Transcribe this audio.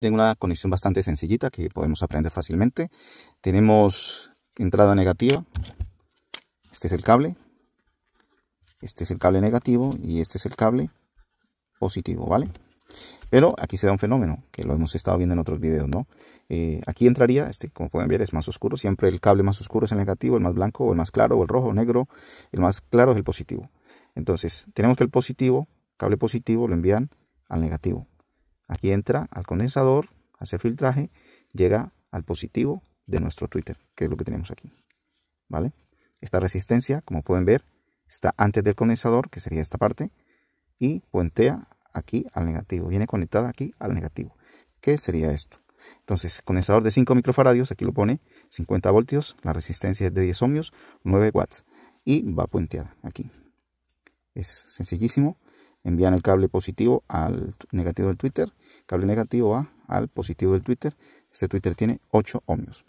Tengo una conexión bastante sencillita que podemos aprender fácilmente. Tenemos entrada negativa. Este es el cable. Este es el cable negativo y este es el cable positivo, ¿vale? Pero aquí se da un fenómeno que lo hemos estado viendo en otros videos, ¿no? Eh, aquí entraría, este, como pueden ver, es más oscuro. Siempre el cable más oscuro es el negativo, el más blanco, o el más claro, o el rojo, o negro. El más claro es el positivo. Entonces, tenemos que el positivo, cable positivo, lo envían al negativo. Aquí entra al condensador, hace filtraje, llega al positivo de nuestro Twitter, que es lo que tenemos aquí. ¿Vale? Esta resistencia, como pueden ver, está antes del condensador, que sería esta parte, y puentea aquí al negativo. Viene conectada aquí al negativo, que sería esto. Entonces, condensador de 5 microfaradios, aquí lo pone, 50 voltios, la resistencia es de 10 ohmios, 9 watts, y va puenteada aquí. Es sencillísimo envían el cable positivo al negativo del Twitter, cable negativo A al positivo del Twitter. Este Twitter tiene 8 ohmios.